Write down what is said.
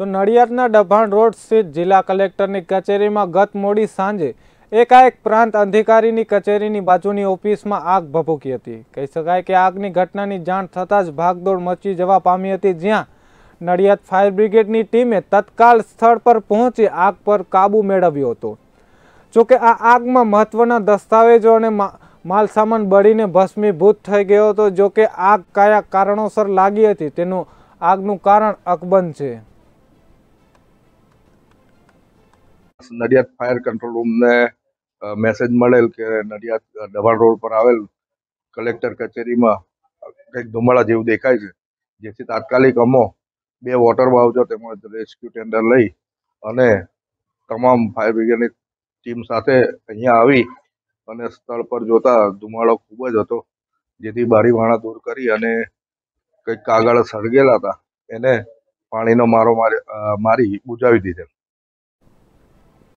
તો નડિયાદના ડભાણ રોડ સ્થિત જિલ્લા કલેક્ટરની કચેરીમાં ગત મોડી સાંજે એકાએક પ્રાંત અધિકારીની કચેરીની બાજુની ઓફિસમાં આગ ભભૂકી હતી કહી શકાય કે આગની ઘટનાની જાણ થતાં જ ભાગદોડ મચી જવા પામી હતી જ્યાં નડિયાદ ફાયર બ્રિગેડની ટીમે તત્કાલ સ્થળ પર પહોંચી આગ પર કાબૂ મેળવ્યો હતો જોકે આ આગમાં મહત્વના દસ્તાવેજો અને માલસામાન બળીને ભસ્મીભૂત થઈ ગયો હતો જોકે આગ કયા કારણોસર લાગી હતી તેનું આગનું કારણ અકબંધ છે નડિયાદ ફાયર કંટ્રોલ રૂમને મેસેજ મળેલ કે નડિયાદ દવાણ રોડ પર આવેલ કલેક્ટર કચેરીમાં કંઈક ધુમાડા જેવું દેખાય છે જેથી તાત્કાલિક અમો બે વોટર બાઉચર તેમજ રેસ્ક્યુ ટેન્ડર લઈ અને તમામ ફાયર બ્રિગેડની ટીમ સાથે અહીંયા આવી અને સ્થળ પર જોતા ધુમાડો ખૂબ જ હતો જેથી બારી વાણા દૂર કરી અને કંઈક કાગળ સળગેલા હતા એને પાણીનો મારો મારી બુજાવી દીધેલ